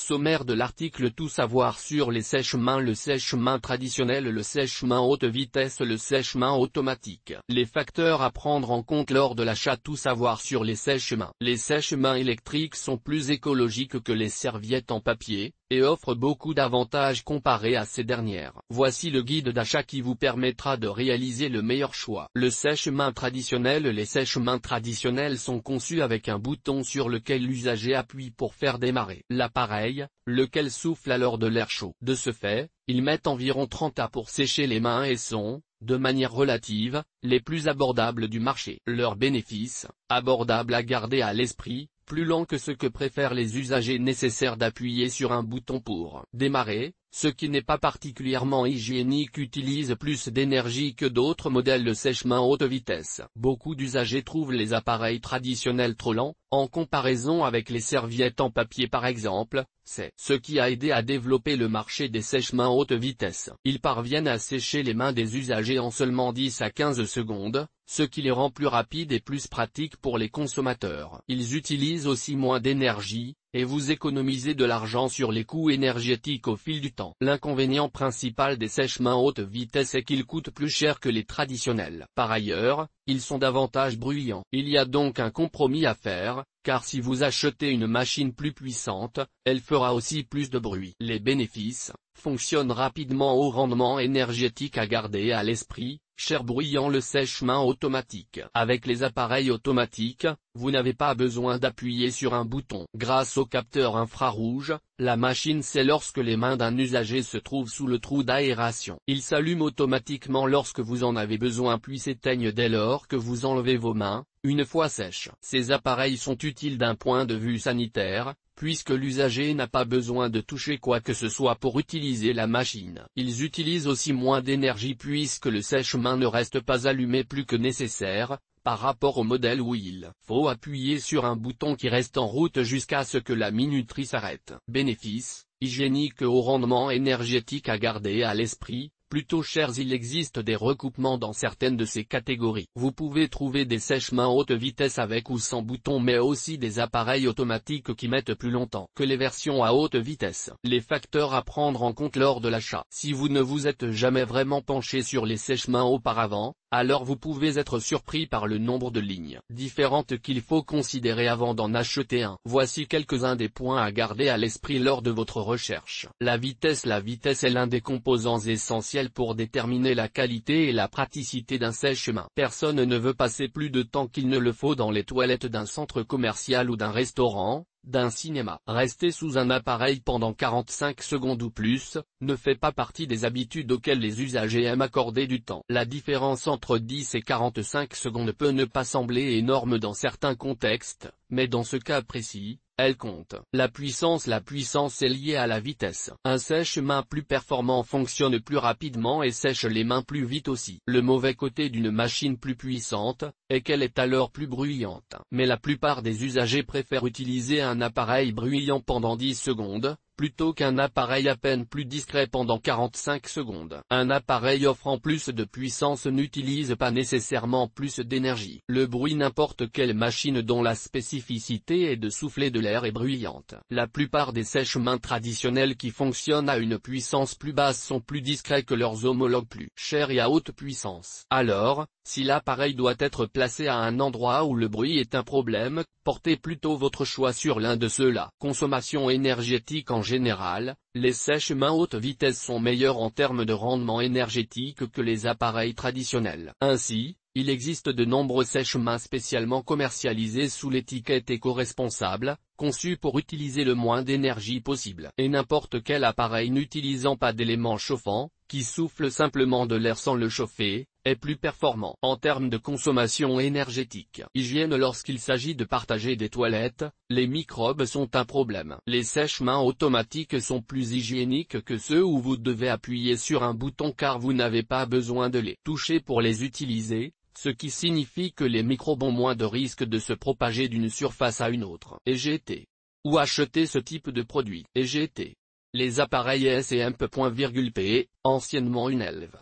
Sommaire de l'article Tout savoir sur les sèches mains Le sèche-main traditionnel Le sèche-main haute vitesse Le sèche-main automatique Les facteurs à prendre en compte lors de l'achat Tout savoir sur les sèches mains Les sèches mains électriques sont plus écologiques que les serviettes en papier, et offre beaucoup d'avantages comparés à ces dernières. Voici le guide d'achat qui vous permettra de réaliser le meilleur choix. Le sèche-main traditionnel Les sèche-mains traditionnels sont conçus avec un bouton sur lequel l'usager appuie pour faire démarrer l'appareil, lequel souffle alors de l'air chaud. De ce fait, ils mettent environ 30 à pour sécher les mains et sont, de manière relative, les plus abordables du marché. Leurs bénéfices, abordables à garder à l'esprit, plus lent que ce que préfèrent les usagers nécessaire d'appuyer sur un bouton pour démarrer, ce qui n'est pas particulièrement hygiénique utilise plus d'énergie que d'autres modèles de sèche-main haute vitesse. Beaucoup d'usagers trouvent les appareils traditionnels trop lents, en comparaison avec les serviettes en papier par exemple, c'est ce qui a aidé à développer le marché des sèche-mains haute vitesse. Ils parviennent à sécher les mains des usagers en seulement 10 à 15 secondes, ce qui les rend plus rapides et plus pratiques pour les consommateurs. Ils utilisent aussi moins d'énergie, et vous économisez de l'argent sur les coûts énergétiques au fil du temps. L'inconvénient principal des sèches mains haute vitesse est qu'ils coûtent plus cher que les traditionnels. Par ailleurs, ils sont davantage bruyants. Il y a donc un compromis à faire, car si vous achetez une machine plus puissante, elle fera aussi plus de bruit. Les bénéfices, fonctionnent rapidement au rendement énergétique à garder à l'esprit, cher bruyant le sèche-main automatique. Avec les appareils automatiques, vous n'avez pas besoin d'appuyer sur un bouton. Grâce au capteur infrarouge, la machine sait lorsque les mains d'un usager se trouvent sous le trou d'aération. Il s'allume automatiquement lorsque vous en avez besoin puis s'éteigne dès lors que vous enlevez vos mains, une fois sèches. Ces appareils sont utiles d'un point de vue sanitaire, puisque l'usager n'a pas besoin de toucher quoi que ce soit pour utiliser la machine. Ils utilisent aussi moins d'énergie puisque le sèche-main ne reste pas allumé plus que nécessaire, par rapport au modèle où il faut appuyer sur un bouton qui reste en route jusqu'à ce que la minuterie s'arrête. Bénéfice, hygiénique au rendement énergétique à garder à l'esprit, plutôt chers il existe des recoupements dans certaines de ces catégories. Vous pouvez trouver des sèche-mains haute vitesse avec ou sans bouton mais aussi des appareils automatiques qui mettent plus longtemps que les versions à haute vitesse. Les facteurs à prendre en compte lors de l'achat. Si vous ne vous êtes jamais vraiment penché sur les sèches mains auparavant, alors vous pouvez être surpris par le nombre de lignes différentes qu'il faut considérer avant d'en acheter un. Voici quelques-uns des points à garder à l'esprit lors de votre recherche. La vitesse La vitesse est l'un des composants essentiels pour déterminer la qualité et la praticité d'un sèche-main. Personne ne veut passer plus de temps qu'il ne le faut dans les toilettes d'un centre commercial ou d'un restaurant, d'un cinéma. Rester sous un appareil pendant 45 secondes ou plus, ne fait pas partie des habitudes auxquelles les usagers aiment accorder du temps. La différence entre 10 et 45 secondes peut ne pas sembler énorme dans certains contextes, mais dans ce cas précis, elle compte. La puissance La puissance est liée à la vitesse. Un sèche-main plus performant fonctionne plus rapidement et sèche les mains plus vite aussi. Le mauvais côté d'une machine plus puissante, est qu'elle est alors plus bruyante. Mais la plupart des usagers préfèrent utiliser un appareil bruyant pendant 10 secondes, plutôt qu'un appareil à peine plus discret pendant 45 secondes. Un appareil offrant plus de puissance n'utilise pas nécessairement plus d'énergie. Le bruit n'importe quelle machine dont la spécificité est de souffler de l'air est bruyante. La plupart des sèches-mains traditionnelles qui fonctionnent à une puissance plus basse sont plus discrets que leurs homologues plus chers et à haute puissance. Alors, si l'appareil doit être placé à un endroit où le bruit est un problème, portez plutôt votre choix sur l'un de ceux-là. Consommation énergétique en général, les sèches-mains haute vitesse sont meilleurs en termes de rendement énergétique que les appareils traditionnels. Ainsi, il existe de nombreux sèches-mains spécialement commercialisés sous l'étiquette éco-responsable, conçus pour utiliser le moins d'énergie possible. Et n'importe quel appareil n'utilisant pas d'éléments chauffants, qui souffle simplement de l'air sans le chauffer, est plus performant en termes de consommation énergétique. Hygiène lorsqu'il s'agit de partager des toilettes, les microbes sont un problème. Les sèches-mains automatiques sont plus hygiéniques que ceux où vous devez appuyer sur un bouton car vous n'avez pas besoin de les toucher pour les utiliser, ce qui signifie que les microbes ont moins de risque de se propager d'une surface à une autre. EGT. Ou acheter ce type de produit. EGT. Les appareils p anciennement une elve,